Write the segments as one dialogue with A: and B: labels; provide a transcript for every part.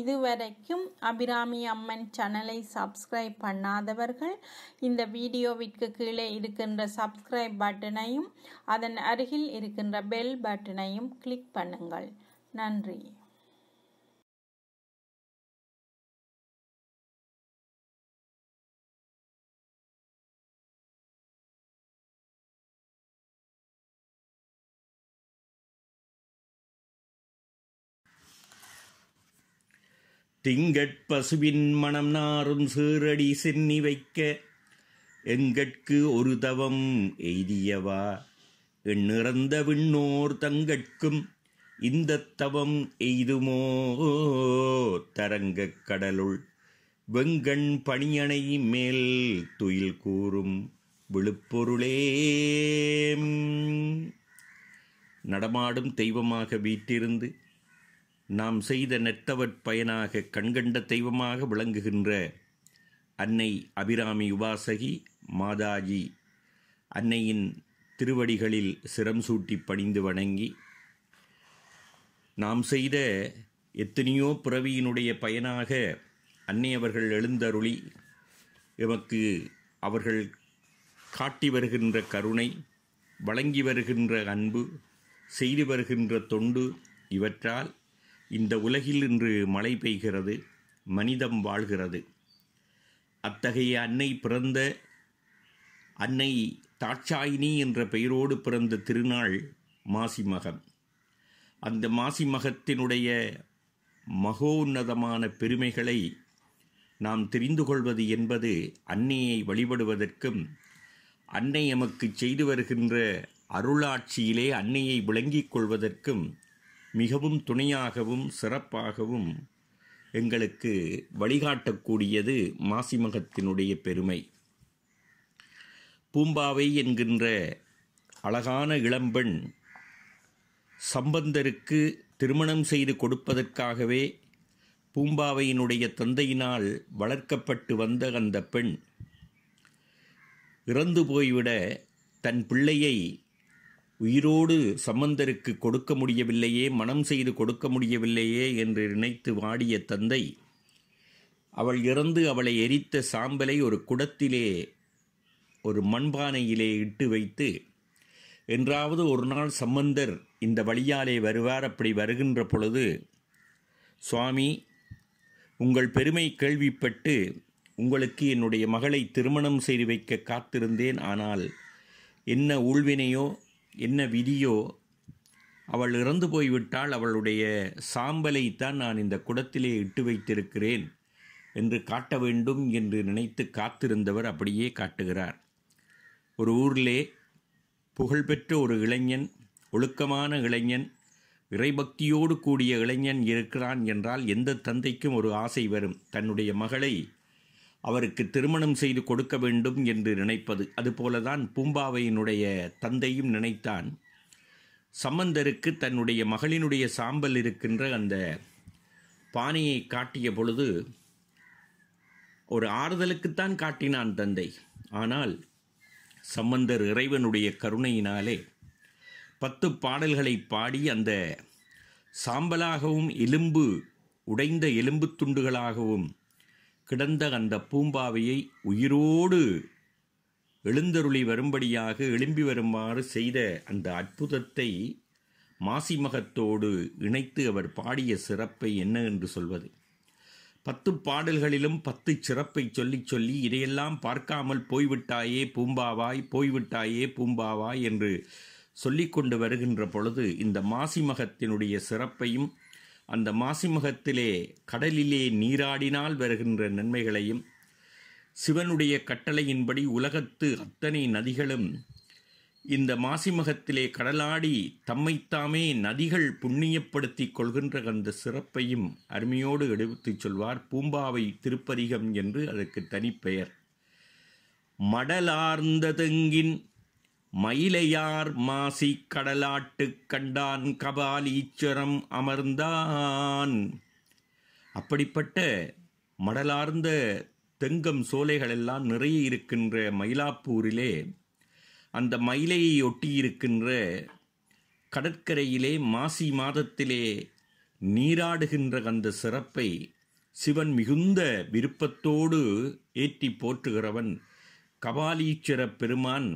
A: இதுவரைக்கும் அபிராமி அம்மன் சேனலை சப்ஸ்கிரைப் பண்ணாதவர்கள் இந்த வீடியோவிற்கு கீழே இருக்கின்ற சப்ஸ்கிரைப் பட்டனையும் அதன் அருகில் இருக்கின்ற பெல் பட்டனையும் கிளிக் பண்ணுங்கள் நன்றி திங்கட்பசுவின் மணம் நாறும் சீரடி சென்னி வைக்க எங்கட்கு ஒரு தவம் எய்தியவா எண்ணிறந்த விண்ணோர் தங்கட்கும் இந்த தவம் எய்துமோ தரங்கக் கடலுள் வெங்கண் பணியணை மேல் துயில் கூறும் விழுப்பொருளே நடமாடும் தெய்வமாக வீற்றிருந்து நாம் செய்த நெட்டவற் பயனாக கண்கண்ட தெய்வமாக விளங்குகின்ற அன்னை அபிராமி உபாசகி மாதாஜி அன்னையின் திருவடிகளில் சிரம் சூட்டி பணிந்து வணங்கி நாம் செய்த எத்தனையோ பிறவியினுடைய பயனாக அன்னையவர்கள் எழுந்தருளி எமக்கு அவர்கள் காட்டி வருகின்ற கருணை வழங்கி வருகின்ற அன்பு செய்து வருகின்ற தொண்டு இவற்றால் இந்த உலகில் இன்று மழை பெய்கிறது மனிதம் வாழ்கிறது அத்தகைய அன்னை பிறந்த அன்னை தாட்சாயினி என்ற பெயரோடு பிறந்த திருநாள் மாசி மகம் அந்த மாசி மகத்தினுடைய மகோன்னதமான பெருமைகளை நாம் தெரிந்து கொள்வது என்பது அன்னையை வழிபடுவதற்கும் அன்னை எமக்கு செய்து வருகின்ற அருளாட்சியிலே அன்னையை விளங்கிக் கொள்வதற்கும் மிகவும் துணையாகவும் சிறப்பாகவும் எங்களுக்கு வழிகாட்டக்கூடியது மாசிமகத்தினுடைய பெருமை பூம்பாவை என்கின்ற அழகான இளம்பெண் சம்பந்தருக்கு திருமணம் செய்து கொடுப்பதற்காகவே பூம்பாவையினுடைய தந்தையினால் வளர்க்கப்பட்டு வந்த அந்த பெண் இறந்து போய்விட தன் பிள்ளையை உயிரோடு சம்பந்தருக்கு கொடுக்க முடியவில்லையே மனம் செய்து கொடுக்க முடியவில்லையே என்று நினைத்து வாடிய தந்தை அவள் இறந்து அவளை எரித்த சாம்பலை ஒரு குடத்திலே ஒரு மண்பானையிலே இட்டு வைத்து என்றாவது ஒரு நாள் சம்பந்தர் இந்த வழியாலே வருவார் அப்படி வருகின்ற பொழுது சுவாமி உங்கள் பெருமை கேள்விப்பட்டு உங்களுக்கு என்னுடைய மகளை திருமணம் செய்து வைக்க காத்திருந்தேன் ஆனால் என்ன ஊழ்வினையோ என்ன விதியோ அவள் இறந்து போய்விட்டால் அவளுடைய சாம்பலைத்தான் நான் இந்த குடத்திலே இட்டு வைத்திருக்கிறேன் என்று காட்ட வேண்டும் என்று நினைத்து காத்திருந்தவர் அப்படியே காட்டுகிறார் ஒரு ஊரிலே புகழ்பெற்ற ஒரு இளைஞன் ஒழுக்கமான இளைஞன் இறைபக்தியோடு கூடிய இளைஞன் இருக்கிறான் என்றால் எந்த தந்தைக்கும் ஒரு ஆசை வரும் தன்னுடைய மகளை அவருக்கு திருமணம் செய்து கொடுக்க வேண்டும் என்று நினைப்பது அதுபோலதான் பூம்பாவையினுடைய தந்தையும் நினைத்தான் சம்பந்தருக்கு தன்னுடைய மகளினுடைய சாம்பல் இருக்கின்ற அந்த பானையை காட்டிய பொழுது ஒரு ஆறுதலுக்குத்தான் காட்டினான் தந்தை ஆனால் சம்பந்தர் இறைவனுடைய கருணையினாலே பத்து பாடல்களை பாடி அந்த சாம்பலாகவும் எலும்பு உடைந்த எலும்பு துண்டுகளாகவும் கிடந்த அந்த பூம்பாவையை உயிரோடு எழுந்தருளி வரும்படியாக எழும்பி வருமாறு செய்த அந்த அற்புதத்தை மாசிமகத்தோடு இணைத்து அவர் பாடிய சிறப்பை என்ன என்று சொல்வது பத்து பாடல்களிலும் பத்து சிறப்பை சொல்லி சொல்லி இதையெல்லாம் பார்க்காமல் போய்விட்டாயே பூம்பாவாய் போய்விட்டாயே பூம்பாவாய் என்று சொல்லிக்கொண்டு வருகின்ற பொழுது இந்த மாசிமகத்தினுடைய சிறப்பையும் அந்த மாசிமகத்திலே கடலிலே நீராடினால் வருகின்ற நன்மைகளையும் சிவனுடைய கட்டளையின்படி உலகத்து அத்தனை நதிகளும் இந்த மாசிமகத்திலே கடலாடி தம்மைத்தாமே நதிகள் புண்ணியப்படுத்தி கொள்கின்ற அந்த சிறப்பையும் அருமையோடு எடுத்துச் சொல்வார் பூம்பாவை திருப்பதிகம் என்று அதற்கு தனிப்பெயர் மடலார்ந்ததெங்கின் மயிலையார் மாசி கடலாட்டுக் கண்டான் கபாலீச்சரம் அமர்ந்தான் அப்படிப்பட்ட மடலார்ந்த தெங்கம் சோலைகளெல்லாம் நிறைய இருக்கின்ற மயிலாப்பூரிலே அந்த மயிலையை ஒட்டியிருக்கின்ற கடற்கரையிலே மாசி மாதத்திலே நீராடுகின்ற அந்த சிறப்பை சிவன் மிகுந்த விருப்பத்தோடு ஏற்றி போற்றுகிறவன் கபாலீச்சர பெருமான்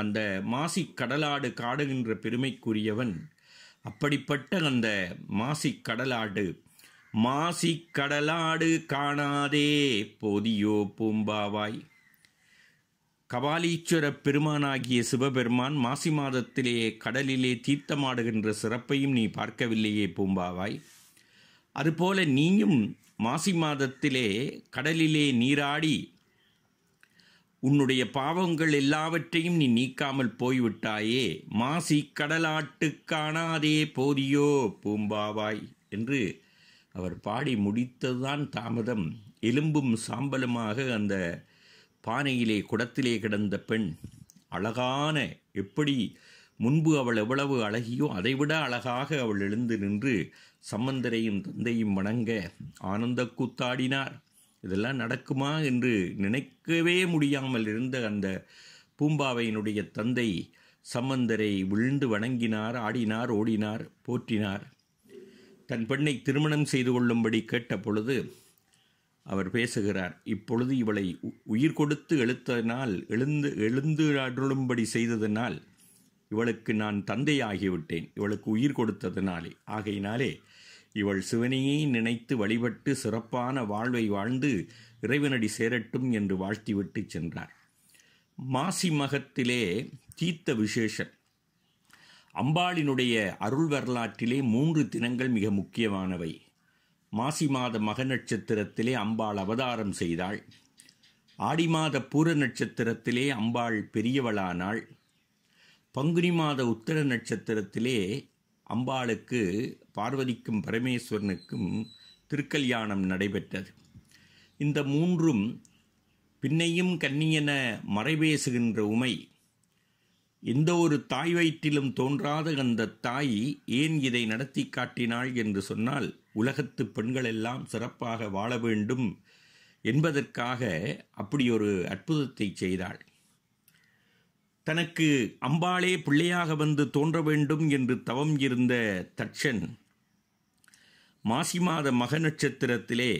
A: அந்த மாசி கடலாடு காடுகின்ற பெருமைக்குரியவன் அப்படிப்பட்ட அந்த மாசி கடலாடு மாசி கடலாடு காணாதே போதியோ பூம்பாவாய் கபாலீஸ்வர பெருமானாகிய சிவபெருமான் மாசி மாதத்திலேயே கடலிலே தீர்த்தமாடுகின்ற சிறப்பையும் நீ பார்க்கவில்லையே பூம்பாவாய் அதுபோல நீயும் மாசி மாதத்திலே கடலிலே நீராடி உன்னுடைய பாவங்கள் எல்லாவற்றையும் நீ நீக்காமல் போய்விட்டாயே மாசி கடலாட்டு காணாதே போதியோ பூம்பாவாய் என்று அவர் பாடி முடித்ததுதான் தாமதம் எலும்பும் சாம்பலுமாக அந்த பானையிலே குடத்திலே கிடந்த பெண் அழகான எப்படி முன்பு அவள் எவ்வளவு அழகியோ அதைவிட அழகாக அவள் எழுந்து நின்று சம்பந்தரையும் தந்தையும் வணங்க ஆனந்த கூத்தாடினார் இதெல்லாம் நடக்குமா என்று நினைக்கவே முடியாமல் இருந்த அந்த பூம்பாவையினுடைய தந்தை சம்பந்தரை விழுந்து வணங்கினார் ஆடினார் ஓடினார் போற்றினார் தன் பெண்ணை திருமணம் செய்து கொள்ளும்படி கேட்ட பொழுது அவர் பேசுகிறார் இப்பொழுது இவளை உயிர் கொடுத்து எழுத்ததனால் எழுந்து எழுந்து அருளும்படி செய்ததனால் இவளுக்கு நான் தந்தையாகிவிட்டேன் இவளுக்கு உயிர் கொடுத்ததினாலே ஆகையினாலே இவள் சிவனையே நினைத்து வழிபட்டு சிறப்பான வாழ்வை வாழ்ந்து இறைவனடி சேரட்டும் என்று வாழ்த்திவிட்டு சென்றார் மாசி மகத்திலே தீர்த்த விசேஷன் அம்பாளினுடைய அருள் வரலாற்றிலே மூன்று தினங்கள் மிக முக்கியமானவை மாசி மாத மக நட்சத்திரத்திலே அம்பாள் அவதாரம் செய்தாள் ஆடி மாத பூர நட்சத்திரத்திலே அம்பாள் பெரியவளானாள் பங்குனி மாத உத்தர நட்சத்திரத்திலே அம்பாளுக்கு பார்வதிக்கும் பரமேஸ்வரனுக்கும் திருக்கல்யாணம் நடைபெற்றது இந்த மூன்றும் பின்னையும் கன்னியென மறைபேசுகின்ற உமை எந்த ஒரு தாய் வயிற்றிலும் தோன்றாத அந்த தாய் ஏன் இதை நடத்தி காட்டினாள் என்று சொன்னால் உலகத்து பெண்கள் எல்லாம் சிறப்பாக வாழ வேண்டும் என்பதற்காக அப்படி ஒரு அற்புதத்தை செய்தாள் தனக்கு அம்பாளே பிள்ளையாக வந்து தோன்ற வேண்டும் என்று தவம் இருந்த தட்சன் மாசி மாத மக நட்சத்திரத்திலே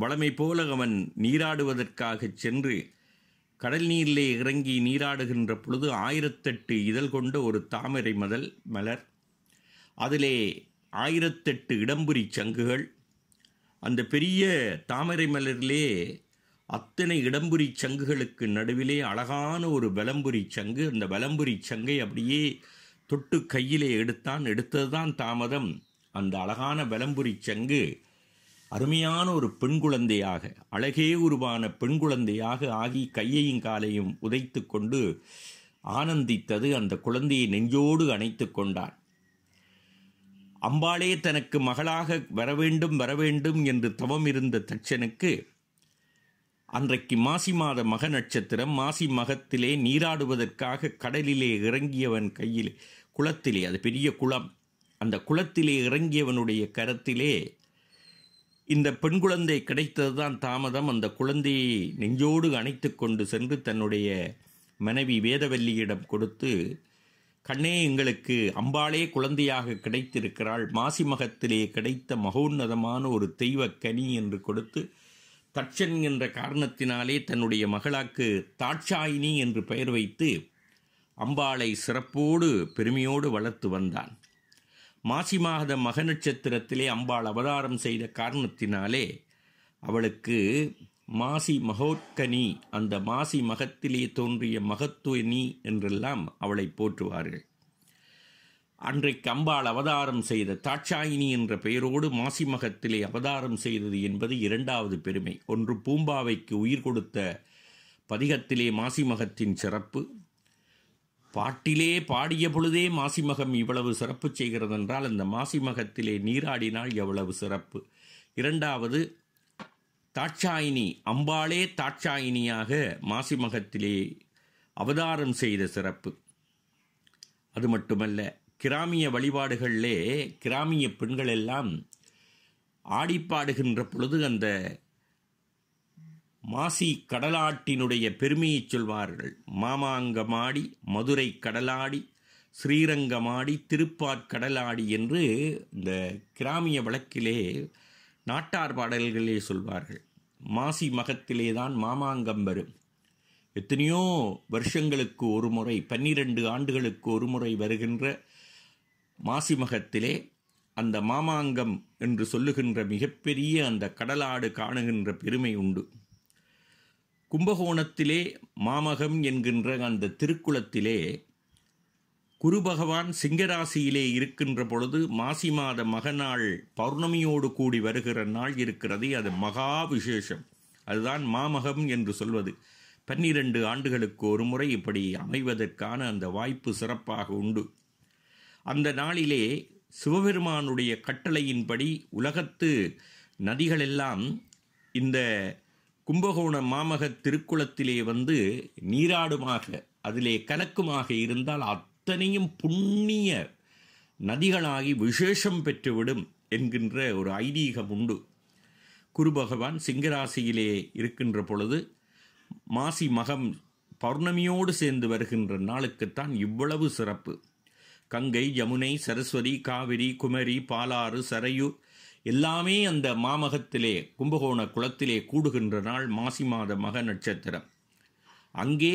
A: வளமை போல அவன் நீராடுவதற்காகச் சென்று கடல் நீரிலே இறங்கி நீராடுகின்ற பொழுது ஆயிரத்தெட்டு இதழ் கொண்ட ஒரு தாமரை மதல் மலர் அதிலே ஆயிரத்தெட்டு இடம்புரி சங்குகள் அந்த பெரிய தாமரை மலரிலே அத்தனை இடம்புரி சங்குகளுக்கு நடுவிலே அழகான ஒரு வலம்புரி சங்கு அந்த வலம்புரி சங்கை அப்படியே தொட்டு கையிலே எடுத்தான் எடுத்ததுதான் தாமதம் அந்த அழகான வலம்புரி சங்கு அருமையான ஒரு பெண் குழந்தையாக அழகே உருவான பெண் குழந்தையாக ஆகி கையையும் காலையும் உதைத்து கொண்டு ஆனந்தித்தது அந்த குழந்தையை நெஞ்சோடு அணைத்து கொண்டான் அம்பாளே தனக்கு மகளாக வரவேண்டும் வரவேண்டும் என்று தவம் இருந்த தச்சனுக்கு அன்றைக்கு மாசி மாத மக நட்சத்திரம் மாசி மகத்திலே நீராடுவதற்காக கடலிலே இறங்கியவன் கையிலே குளத்திலே அது பெரிய குளம் அந்த குளத்திலே இறங்கியவனுடைய கரத்திலே இந்த பெண் குழந்தை கிடைத்தது தான் தாமதம் அந்த குழந்தையை நெஞ்சோடு அணைத்து கொண்டு சென்று தன்னுடைய மனைவி வேதவல்லியிடம் கொடுத்து கண்ணே எங்களுக்கு அம்பாளே குழந்தையாக கிடைத்திருக்கிறாள் மாசி மகத்திலே கிடைத்த மகோன்னதமான ஒரு தெய்வ கனி என்று கொடுத்து தட்சன் என்ற காரணத்தினாலே தன்னுடைய மகளாக்கு தாட்சாயினி என்று பெயர் வைத்து அம்பாளை சிறப்போடு பெருமையோடு வளர்த்து வந்தான் மாசி மாத மக நட்சத்திரத்திலே அம்பாள் அவதாரம் செய்த காரணத்தினாலே அவளுக்கு மாசி மகோத்கனி அந்த மாசி மகத்திலே தோன்றிய மகத்துவனி என்றெல்லாம் அவளை போற்றுவார்கள் அன்றைக்கு அம்பாள் அவதாரம் செய்த தாட்சாயினி என்ற பெயரோடு மாசி மகத்திலே அவதாரம் செய்தது என்பது இரண்டாவது பெருமை ஒன்று பூம்பாவைக்கு உயிர் கொடுத்த பதிகத்திலே மாசிமகத்தின் சிறப்பு பாட்டிலே பாடிய பொழுதே மாசிமகம் இவ்வளவு சிறப்பு செய்கிறது என்றால் அந்த மாசிமகத்திலே நீராடினால் எவ்வளவு சிறப்பு இரண்டாவது தாட்சாயினி அம்பாளே தாட்சாயினியாக மாசிமகத்திலே அவதாரம் செய்த சிறப்பு அது மட்டுமல்ல கிராமிய வழிபாடுகளிலே கிராமிய பெண்கள் எல்லாம் ஆடிப்பாடுகின்ற பொழுது அந்த மாசி கடலாட்டினுடைய பெருமையை சொல்வார்கள் மாமாங்கமாடி மதுரை கடலாடி ஸ்ரீரங்கமாடி திருப்பாற்கடலாடி என்று இந்த கிராமிய வழக்கிலே நாட்டார் பாடல்களே சொல்வார்கள் மாசி மகத்திலே தான் மாமாங்கம் வரும் எத்தனையோ வருஷங்களுக்கு ஒரு முறை பன்னிரண்டு ஆண்டுகளுக்கு ஒரு முறை வருகின்ற மாசிமகத்திலே அந்த மாமாங்கம் என்று சொல்லுகின்ற மிகப்பெரிய அந்த கடலாடு காணுகின்ற பெருமை உண்டு கும்பகோணத்திலே மாமகம் என்கின்ற அந்த திருக்குளத்திலே குரு பகவான் சிங்கராசியிலே இருக்கின்ற பொழுது மாசி மாத மகநாள் பௌர்ணமியோடு கூடி வருகிற நாள் இருக்கிறது அது மகா விசேஷம் அதுதான் மாமகம் என்று சொல்வது பன்னிரண்டு ஆண்டுகளுக்கு ஒரு முறை இப்படி அமைவதற்கான அந்த வாய்ப்பு சிறப்பாக உண்டு அந்த நாளிலே சிவபெருமானுடைய கட்டளையின்படி உலகத்து நதிகளெல்லாம் இந்த கும்பகோண மாமக திருக்குளத்திலே வந்து நீராடுமாக அதிலே கலக்குமாக இருந்தால் அத்தனையும் புண்ணிய நதிகளாகி விசேஷம் பெற்றுவிடும் என்கின்ற ஒரு ஐதீகம் உண்டு குரு பகவான் சிங்கராசியிலே இருக்கின்ற பொழுது மாசி மகம் பௌர்ணமியோடு சேர்ந்து வருகின்ற நாளுக்குத்தான் இவ்வளவு சிறப்பு கங்கை யமுனை சரஸ்வதி காவிரி குமரி பாலாறு சரையு எல்லாமே அந்த மாமகத்திலே கும்பகோண குளத்திலே கூடுகின்ற நாள் மாசி மாத மக நட்சத்திரம் அங்கே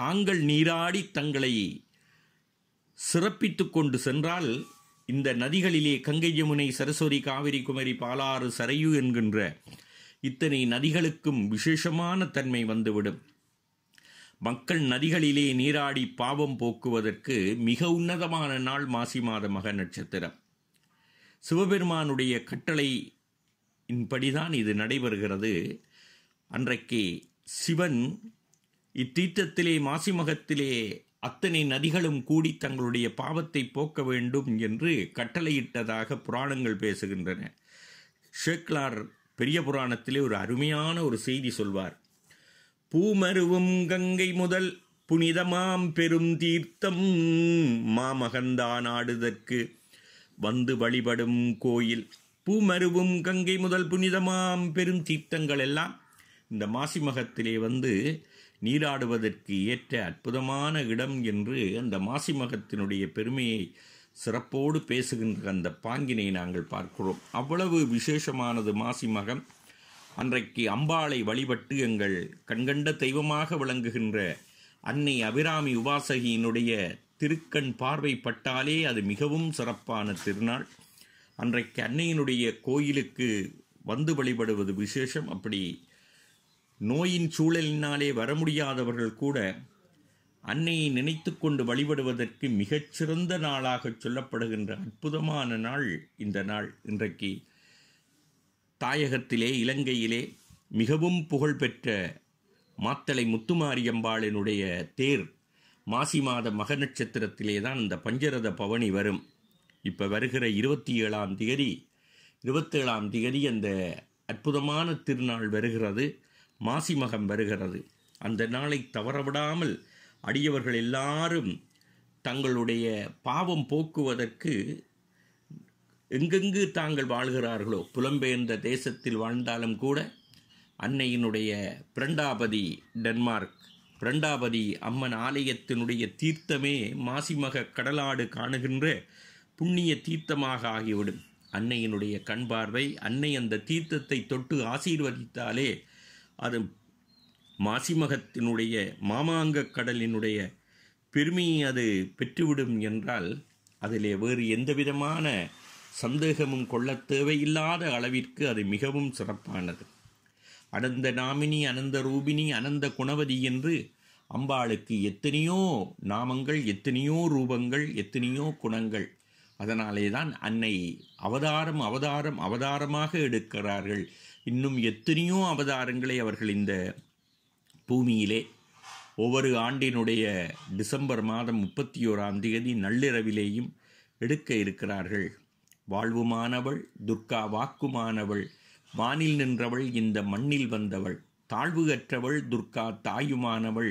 A: தாங்கள் நீராடி தங்களை சிறப்பித்து கொண்டு சென்றால் இந்த நதிகளிலே கங்கை யமுனை சரஸ்வதி காவிரி குமரி பாலாறு சரையு என்கின்ற இத்தனை நதிகளுக்கும் விசேஷமான தன்மை வந்துவிடும் மக்கள் நதிகளிலே நீராடி பாவம் போக்குவதற்கு மிக உன்னதமான நாள் மாசி மாத மக நட்சத்திரம் சிவபெருமானுடைய கட்டளையின்படிதான் இது நடைபெறுகிறது அன்றைக்கு சிவன் இத்தீர்த்தத்திலே மாசி மகத்திலே அத்தனை நதிகளும் கூடி தங்களுடைய பாவத்தை போக்க வேண்டும் என்று கட்டளையிட்டதாக புராணங்கள் பேசுகின்றன ஷேக்லார் பெரிய புராணத்திலே ஒரு அருமையான ஒரு செய்தி சொல்வார் பூமருவும் கங்கை முதல் புனிதமாம் பெரும் தீர்த்தம் மாமகந்தான் ஆடுதற்கு வந்து வழிபடும் கோயில் பூமருவும் கங்கை முதல் புனிதமாம் பெரும் தீர்த்தங்கள் எல்லாம் இந்த மாசிமகத்திலே வந்து நீராடுவதற்கு ஏற்ற அற்புதமான இடம் என்று அந்த மாசிமகத்தினுடைய பெருமையை சிறப்போடு பேசுகின்ற அந்த பாங்கினை நாங்கள் பார்க்கிறோம் அவ்வளவு விசேஷமானது மாசிமகம் அன்றைக்கு அம்பாளை வழிபட்டு எங்கள் கண்கண்ட தெய்வமாக விளங்குகின்ற அன்னை அபிராமி உபாசகியினுடைய திருக்கண் பார்வை பட்டாலே அது மிகவும் சிறப்பான திருநாள் அன்றைக்கு அன்னையினுடைய கோயிலுக்கு வந்து வழிபடுவது விசேஷம் அப்படி நோயின் சூழலினாலே வர முடியாதவர்கள் கூட அன்னையை நினைத்து கொண்டு வழிபடுவதற்கு மிகச்சிறந்த நாளாக சொல்லப்படுகின்ற அற்புதமான நாள் இந்த நாள் இன்றைக்கு தாயகத்திலே இலங்கையிலே மிகவும் புகழ்பெற்ற மாத்தளை முத்துமாரியம்பாளினுடைய தேர் மாசி மாத மக நட்சத்திரத்திலே தான் இந்த பஞ்சரத பவனி வரும் இப்போ வருகிற இருபத்தி ஏழாம் திகதி இருபத்தேழாம் திகதி அந்த அற்புதமான திருநாள் வருகிறது மாசி மகம் வருகிறது அந்த நாளை தவறவிடாமல் அடியவர்கள் எல்லாரும் தங்களுடைய பாவம் போக்குவதற்கு எங்கெங்கு தாங்கள் வாழ்கிறார்களோ புலம்பெயர்ந்த தேசத்தில் வாழ்ந்தாலும் கூட அன்னையினுடைய பிரண்டாபதி டென்மார்க் பிரண்டாபதி அம்மன் ஆலயத்தினுடைய தீர்த்தமே மாசிமக கடலாடு காணுகின்ற புண்ணிய தீர்த்தமாக ஆகிவிடும் அன்னையினுடைய கண் பார்வை அன்னை அந்த தீர்த்தத்தை தொட்டு ஆசீர்வதித்தாலே அது மாசிமகத்தினுடைய மாமாங்க கடலினுடைய பெருமையை அது பெற்றுவிடும் என்றால் அதிலே வேறு எந்த விதமான சந்தேகமும் கொள்ள தேவையில்லாத அளவிற்கு அது மிகவும் சிறப்பானது அனந்த நாமினி அனந்த ரூபினி அனந்த குணவதி என்று அம்பாளுக்கு எத்தனையோ நாமங்கள் எத்தனையோ ரூபங்கள் எத்தனையோ குணங்கள் அதனாலே தான் அன்னை அவதாரம் அவதாரம் அவதாரமாக எடுக்கிறார்கள் இன்னும் எத்தனையோ அவதாரங்களை அவர்கள் இந்த பூமியிலே ஒவ்வொரு ஆண்டினுடைய டிசம்பர் மாதம் முப்பத்தி ஓராம் தேதி நள்ளிரவிலேயும் எடுக்க இருக்கிறார்கள் வாழ்வுமானவள் துர்கா வாக்குமானவள் வானில் நின்றவள் இந்த மண்ணில் வந்தவள் தாழ்வு அற்றவள் துர்க்கா தாயுமானவள்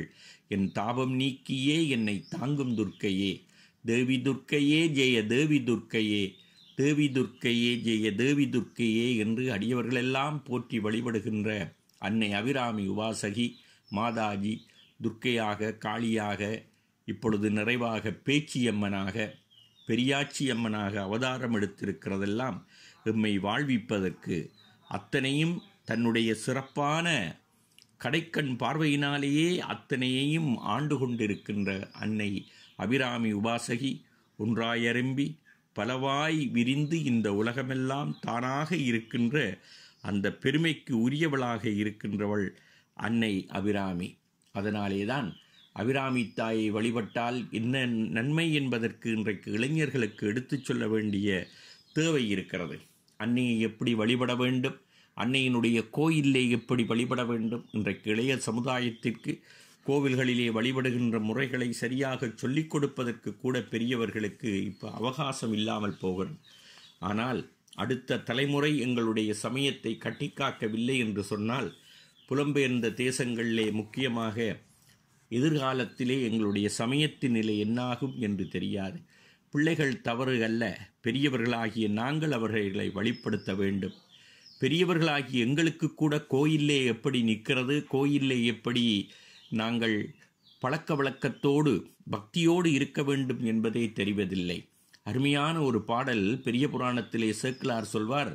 A: என் தாபம் நீக்கியே என்னை தாங்கும் துர்க்கையே தேவி துர்க்கையே ஜெய தேவி துர்க்கையே தேவி துர்க்கையே ஜெய தேவி துர்க்கையே என்று அடியவர்களெல்லாம் போற்றி வழிபடுகின்ற அன்னை அபிராமி உபாசகி மாதாஜி துர்க்கையாக காளியாக இப்பொழுது நிறைவாக பேச்சியம்மனாக அம்மனாக அவதாரம் எடுத்திருக்கிறதெல்லாம் எம்மை வாழ்விப்பதற்கு அத்தனையும் தன்னுடைய சிறப்பான கடைக்கண் பார்வையினாலேயே அத்தனையையும் ஆண்டு கொண்டிருக்கின்ற அன்னை அபிராமி உபாசகி ஒன்றாயரும்பி பலவாய் விரிந்து இந்த உலகமெல்லாம் தானாக இருக்கின்ற அந்த பெருமைக்கு உரியவளாக இருக்கின்றவள் அன்னை அபிராமி அதனாலேதான் அபிராமி தாயை வழிபட்டால் என்ன நன்மை என்பதற்கு இன்றைக்கு இளைஞர்களுக்கு எடுத்துச் சொல்ல வேண்டிய தேவை இருக்கிறது அன்னையை எப்படி வழிபட வேண்டும் அன்னையினுடைய கோயிலே எப்படி வழிபட வேண்டும் இன்றைக்கு இளைய சமுதாயத்திற்கு கோவில்களிலே வழிபடுகின்ற முறைகளை சரியாக சொல்லிக் கொடுப்பதற்கு கூட பெரியவர்களுக்கு இப்போ அவகாசம் இல்லாமல் போகிறது ஆனால் அடுத்த தலைமுறை எங்களுடைய சமயத்தை கட்டிக்காக்கவில்லை என்று சொன்னால் புலம்பெயர்ந்த தேசங்களிலே முக்கியமாக எதிர்காலத்திலே எங்களுடைய சமயத்தின் நிலை என்னாகும் என்று தெரியாது பிள்ளைகள் தவறு அல்ல பெரியவர்களாகிய நாங்கள் அவர்களை வழிப்படுத்த வேண்டும் பெரியவர்களாகி எங்களுக்கு கூட கோயிலே எப்படி நிற்கிறது கோயிலே எப்படி நாங்கள் பழக்க வழக்கத்தோடு பக்தியோடு இருக்க வேண்டும் என்பதே தெரிவதில்லை அருமையான ஒரு பாடல் பெரிய புராணத்திலே சேர்க்கலார் சொல்வார்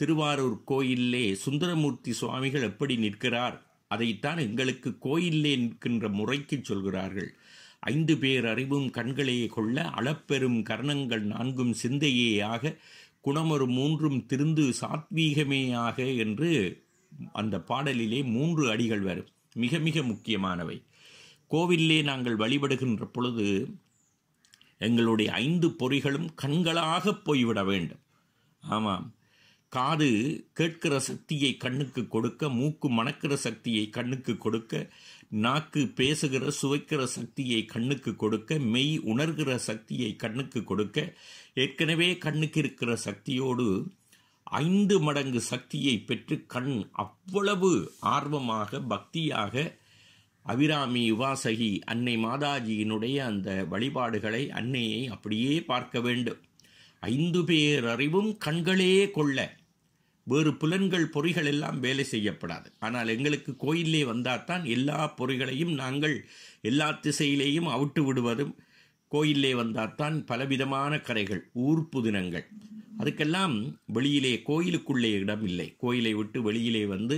A: திருவாரூர் கோயிலே சுந்தரமூர்த்தி சுவாமிகள் எப்படி நிற்கிறார் அதைத்தான் எங்களுக்கு கோயிலே நிற்கின்ற முறைக்கு சொல்கிறார்கள் ஐந்து பேர் அறிவும் கண்களையே கொள்ள அளப்பெரும் கர்ணங்கள் நான்கும் சிந்தையே ஆக குணமொரு மூன்றும் திருந்து சாத்வீகமேயாக என்று அந்த பாடலிலே மூன்று அடிகள் வரும் மிக மிக முக்கியமானவை கோவிலே நாங்கள் வழிபடுகின்ற பொழுது எங்களுடைய ஐந்து பொறிகளும் கண்களாக போய்விட வேண்டும் ஆமாம் காது கேட்கிற சக்தியை கண்ணுக்கு கொடுக்க மூக்கு மணக்கிற சக்தியை கண்ணுக்கு கொடுக்க நாக்கு பேசுகிற சுவைக்கிற சக்தியை கண்ணுக்கு கொடுக்க மெய் உணர்கிற சக்தியை கண்ணுக்கு கொடுக்க ஏற்கனவே கண்ணுக்கு இருக்கிற சக்தியோடு ஐந்து மடங்கு சக்தியை பெற்று கண் அவ்வளவு ஆர்வமாக பக்தியாக அபிராமி உவாசகி அன்னை மாதாஜியினுடைய அந்த வழிபாடுகளை அன்னையை அப்படியே பார்க்க வேண்டும் ஐந்து பேரறிவும் கண்களே கொள்ள வேறு புலன்கள் பொறிகள் எல்லாம் வேலை செய்யப்படாது ஆனால் எங்களுக்கு கோயிலே வந்தால்தான் எல்லா பொறிகளையும் நாங்கள் எல்லா திசையிலேயும் அவுட்டு விடுவதும் கோயிலே வந்தால்தான் பலவிதமான கரைகள் ஊர் புதினங்கள் அதுக்கெல்லாம் வெளியிலே கோயிலுக்குள்ளே இடம் இல்லை கோயிலை விட்டு வெளியிலே வந்து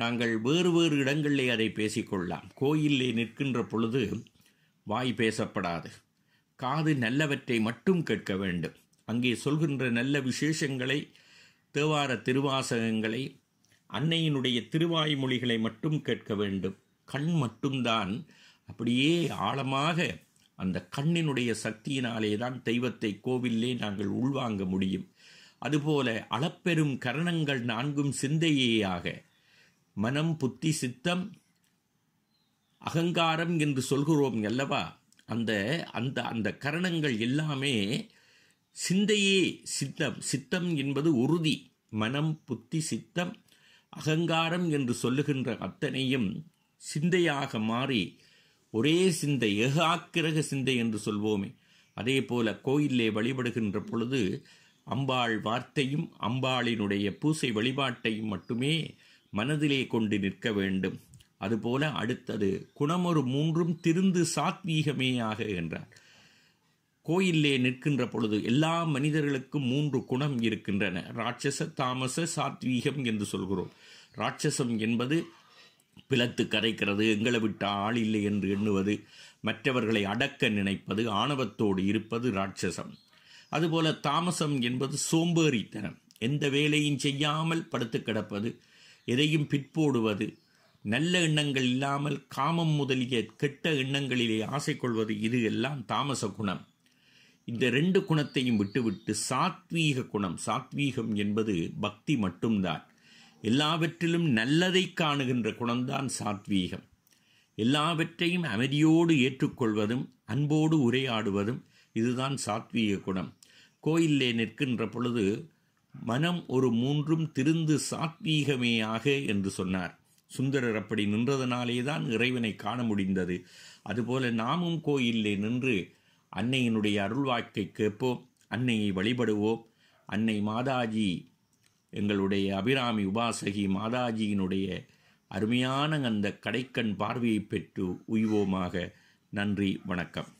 A: நாங்கள் வேறு வேறு இடங்களிலே அதை பேசிக்கொள்ளலாம் கோயிலே நிற்கின்ற பொழுது வாய் பேசப்படாது காது நல்லவற்றை மட்டும் கேட்க வேண்டும் அங்கே சொல்கின்ற நல்ல விசேஷங்களை தேவார திருவாசகங்களை அன்னையினுடைய திருவாய்மொழிகளை மட்டும் கேட்க வேண்டும் கண் மட்டும்தான் அப்படியே ஆழமாக அந்த கண்ணினுடைய சக்தியினாலே தான் தெய்வத்தை கோவிலே நாங்கள் உள்வாங்க முடியும் அதுபோல அளப்பெரும் கரணங்கள் நான்கும் சிந்தையேயாக மனம் புத்தி சித்தம் அகங்காரம் என்று சொல்கிறோம் அல்லவா அந்த அந்த அந்த கரணங்கள் எல்லாமே சிந்தையே சித்தம் சித்தம் என்பது உறுதி மனம் புத்தி சித்தம் அகங்காரம் என்று சொல்லுகின்ற அத்தனையும் சிந்தையாக மாறி ஒரே சிந்தை ஏகாக்கிரக சிந்தை என்று சொல்வோமே அதே போல கோயிலே வழிபடுகின்ற பொழுது அம்பாள் வார்த்தையும் அம்பாளினுடைய பூசை வழிபாட்டையும் மட்டுமே மனதிலே கொண்டு நிற்க வேண்டும் அதுபோல அடுத்தது குணமொரு மூன்றும் திருந்து சாத்வீகமேயாக என்றார் கோயிலே நிற்கின்ற பொழுது எல்லா மனிதர்களுக்கும் மூன்று குணம் இருக்கின்றன ராட்சச தாமச சாத்வீகம் என்று சொல்கிறோம் ராட்சசம் என்பது பிளத்து கரைக்கிறது எங்களை விட்ட ஆள் இல்லை என்று எண்ணுவது மற்றவர்களை அடக்க நினைப்பது ஆணவத்தோடு இருப்பது ராட்சசம் அதுபோல தாமசம் என்பது சோம்பேறித்தனம் எந்த வேலையும் செய்யாமல் படுத்து கிடப்பது எதையும் பிற்போடுவது நல்ல எண்ணங்கள் இல்லாமல் காமம் முதலிய கெட்ட எண்ணங்களிலே ஆசை கொள்வது இது எல்லாம் தாமச குணம் இந்த ரெண்டு குணத்தையும் விட்டுவிட்டு சாத்வீக குணம் சாத்வீகம் என்பது பக்தி மட்டும்தான் எல்லாவற்றிலும் நல்லதை காணுகின்ற குணம்தான் சாத்வீகம் எல்லாவற்றையும் அமைதியோடு ஏற்றுக்கொள்வதும் அன்போடு உரையாடுவதும் இதுதான் சாத்வீக குணம் கோயிலே நிற்கின்ற பொழுது மனம் ஒரு மூன்றும் திருந்து சாத்வீகமேயாக என்று சொன்னார் சுந்தரர் அப்படி நின்றதனாலே தான் இறைவனை காண முடிந்தது அதுபோல நாமும் கோயிலே நின்று அன்னையினுடைய அருள் வாழ்க்கை கேட்போம் அன்னையை வழிபடுவோம் அன்னை மாதாஜி எங்களுடைய அபிராமி உபாசகி மாதாஜியினுடைய அருமையான அந்த கடைக்கண் பார்வையை பெற்று உய்வோமாக நன்றி வணக்கம்